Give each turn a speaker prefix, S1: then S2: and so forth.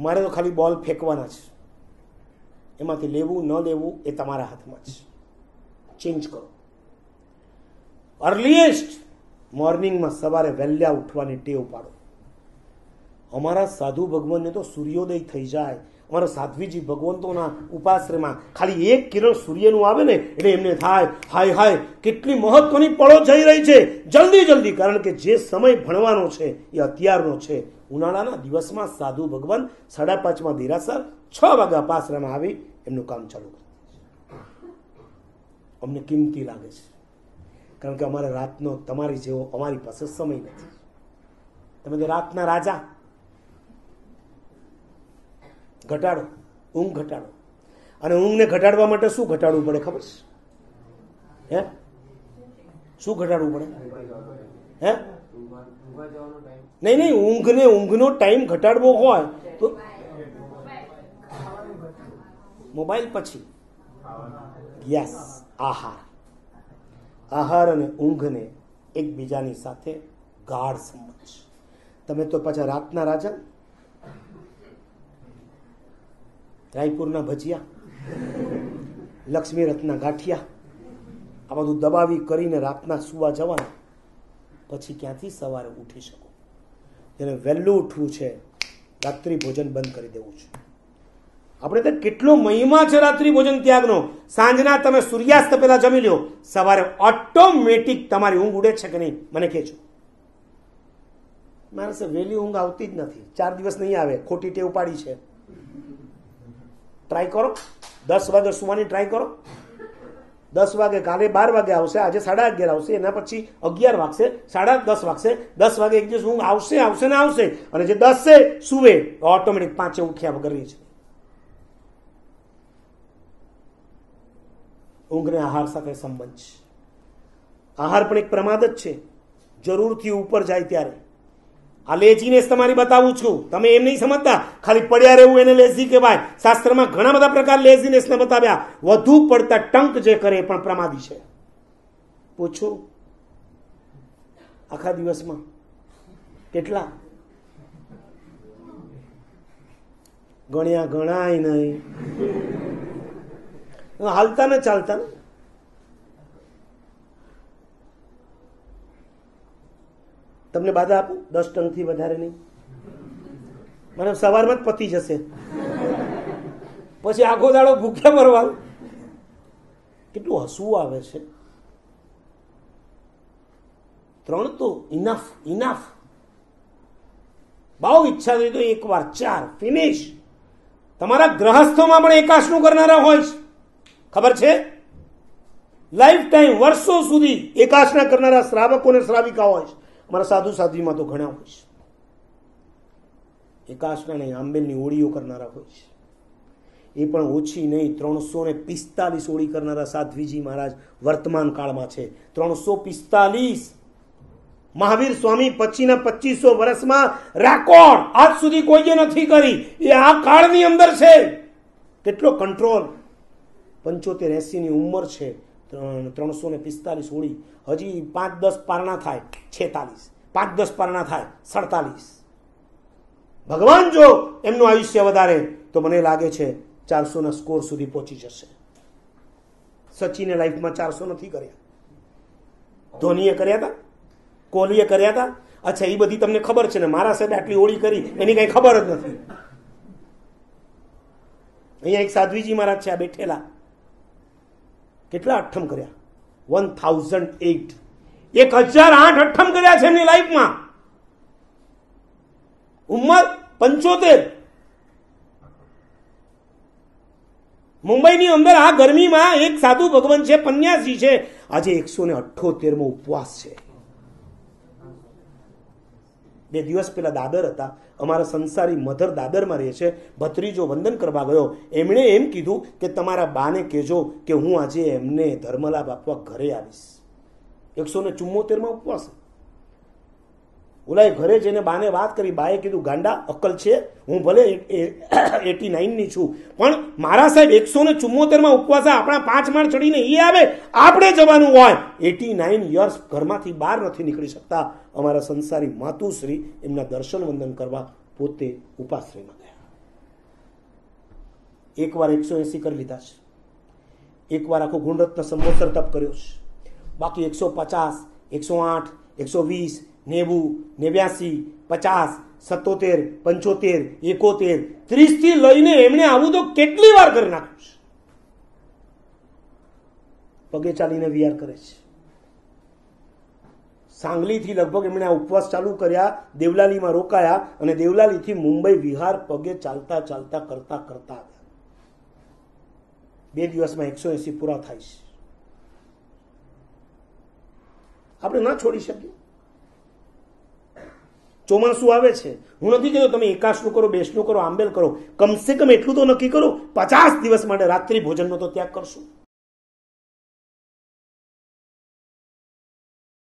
S1: મારે તો ખાલી બોલ ફેંકવાના છે એમાંથી લેવું ન લેવું એ તમારા હાથમાં છે ચેન્જ કરો અર્લીએસ્ટ મોર્નિંગમાં સવારે વહેલ્યા ઉઠવાની ટેવ પાડો અમારા સાધુ ભગવાનને તો સૂર્યોદય થઈ જાય અમારા સાધ્વીજી ભગવંતોના ઉપાશ્રયમાં ખાલી એક કિરણ સૂર્યનું આવે ને એટલે એમને થાય હાય હાય કેટલી મહત્વની પળો જઈ રહી છે જલ્દી જલ્દી કારણ કે જે સમય ભણવાનો છે એ અત્યારનો છે ઉનાળાના દિવસમાં સાધુ ભગવાન સાડા પાંચમાં દેરાસર છ વાગ્યા પાસરામાં આવી એમનું કામ ચાલુ કરે અમને કિંમતી લાગે છે કારણ કે અમારે રાતનો તમારી જેવો અમારી પાસે સમય નથી તમે તો રાતના રાજા ઘટાડો ઊંઘ ઘટાડો અને ઊંઘને ઘટાડવા માટે શું ઘટાડવું પડે ખબર છે હે શું ઘટાડવું પડે હે નહીં નહીં ઊંઘને ઊંઘનો ટાઈમ ઘટાડવો હોય તો મોબાઈલ પછી યસ આહાર આહાર અને ઊંઘને એકબીજાની સાથે ગાઢ સંબંધ તમે તો પાછા રાતના રાજા રાયપુરના ભજીયા લક્ષ્મી રત્ના ગાંઠિયા આ બધું દબાવી કરીને રાતના સુવા જવાના પછી ક્યાંથી સવારે ઉઠી શકો જેને વહેલું ઉઠવું છે રાત્રિ ભોજન બંધ કરી દેવું છે આપણે તો કેટલો મહિમા છે રાત્રિ ભોજન ત્યાગનો સાંજના તમે સૂર્યાસ્ત પહેલા જમી લો સવારે ઓટોમેટિક તમારી ઊંઘ ઉડે છે કે નહીં મને કહેજો માણસે વહેલી ઊંઘ આવતી જ નથી ચાર દિવસ નહીં આવે ખોટી ટેવ પાડી છે ટ્રાય કરો દસ વાગે સુવાની ટ્રાય કરો દસ વાગે કાલે બાર વાગે આવશે આજે સાડા અગિયાર આવશે એના પછી અગિયાર વાગશે સાડા દસ વાગશે દસ વાગે એક દિવસ ઊંઘ આવશે આવશે ને આવશે અને જે દસ છે સુવે ઓટોમેટિક પાંચે ઉઠ્યા વગરની છે ઊંઘને આહાર સાથે સંબંધ છે આહાર પણ એક પ્રમાદ જ છે જરૂરથી ઉપર જાય ત્યારે આ લેજીનેસ તમારી બતાવું છું તમે એમ નહીં સમજતા ખાલી પડ્યા રહેવું એને લેઝી કહેવાય શાસ્ત્રમાં ઘણા બધા પ્રકાર લેઝીનેસને બતાવ્યા વધુ પડતા ટંક જે કરે એ પણ પ્રમાદી છે પૂછું આખા દિવસમાં કેટલા ગણ્યા ગણાય નહીં હાલતા ને ચાલતા ને તમને બાધા આપું દસ ટનથી વધારે નહીં મને સવારમાં જ પતી જશે પછી આખો દાડો ભૂખ્યા મરવાનું કેટલું હસવું આવે છે ત્રણ તો ઇનાફ ઇનાફ બહુ ઈચ્છા થઈ તો એક વાર ચાર ફિનિશ તમારા ગ્રહસ્થોમાં પણ એકાશનું કરનારા હોય છે ખબર છે લાઈફ ટાઈમ વર્ષો સુધી એકાશના કરનારા શ્રાવકો અને શ્રાવિકા હોય છે મારા સાધુ સાધ્વીમાં તો ઘણા હોય છે એકાશના નહીં આંબેલની ઓળીઓ કરનારા હોય છે એ પણ ઓછી નહીં ત્રણસો ને પિસ્તાલીસ ઓળી કરનારા સાધ્વીજી મહારાજ વર્તમાન કાળમાં છે ત્રણસો પિસ્તાલીસ મહાવીર સ્વામી પછીના પચીસો વર્ષમાં રેકોર્ડ આજ સુધી કોઈએ નથી કરી એ આ કાળની અંદર છે કેટલો કંટ્રોલ પંચોતેર એસીની ઉંમર છે ત્રણસો ને પિસ્તાલીસ હોળી હજી પાંચ દસ પારણા થાય છેતાલીસ પાંચ દસ પારણા થાય સડતાલીસ ભગવાન જો એમનું આયુષ્ય વધારે તો મને લાગે છે ચારસોના સ્કોર સુધી પહોંચી જશે સચિને લાઈફમાં ચારસો નથી કર્યા ધોનીએ કર્યા હતા કોહલીએ કર્યા હતા અચ્છા એ બધી તમને ખબર છે ને મારા સાહેબ આટલી હોળી કરી એની કઈ ખબર જ નથી અહીંયા એક સાધ્વીજી મહારાજ છે આ બેઠેલા કેટલા અઠ્ઠમ કર્યા વન થાઉઝન્ડ એઈટ એક હજાર આઠ અઠ્ઠમ કર્યા છે એમની લાઈફમાં ઉંમર પંચોતેર મુંબઈની અંદર આ ગરમીમાં એક સાધુ ભગવાન છે પન્યાસી છે આજે એકસો ને અઠ્ઠોતેરમો ઉપવાસ છે બે દિવસ પહેલાં દાદર હતા અમારા સંસારી મધર દાદરમાં રહે છે ભત્રીજો વંદન કરવા ગયો એમણે એમ કીધું કે તમારા બાને કહેજો કે હું આજે એમને ધર્મલાભ આપવા ઘરે આવીશ એકસો ને ચુમ્મોતેરમાં ઉપવાસ ઓલાએ ઘરે જઈને બાને વાત કરી બાએ કીધું ગાંડા અક્કલ છે હું ભલે એટી નાઇનની છું પણ મારા સાહેબ એકસો ને ચુમ્મોતેરમાં ઉપવાસ આપણા પાંચ માળ ચડીને એ આવે આપણે જવાનું હોય એટી નાઇન યર્સ ઘરમાંથી બહાર નથી નીકળી શકતા અમારા સંસારી માતુશ્રી એમના દર્શન વંદન કરવા પોતે ઉપાશ્રીમાં ગયા એકવાર એકસો એસી કરી લીધા છે એકવાર આખો ગુણરત્ન સંવત્સર તપ કર્યો છે બાકી એકસો પચાસ એકસો આઠ એકસો વીસ નેવું નેવ્યાસી પચાસ સત્તોતેર પંચોતેર એકોતેર ત્રીસથી લઈને એમણે આવું તો કેટલી વાર કરી નાખ્યું છે પગે ચાલીને વિહાર કરે છે સાંગલીથી લગભગ એમણે આ ઉપવાસ ચાલુ કર્યા દેવલાલીમાં રોકાયા અને દેવલાલીથી મુંબઈ વિહાર પગે ચાલતા ચાલતા કરતા કરતા બે દિવસમાં એકસો એસી પૂરા થાય છે આપણે ના છોડી શકીએ ચોમાસું આવે છે હું નથી કહેતો તમે એકાશનું કરો બેસનું કરો આંબેલ કરો કમસે કમ એટલું તો નક્કી કરો પચાસ દિવસ માટે રાત્રિ ભોજનનો તો ત્યાગ કરશું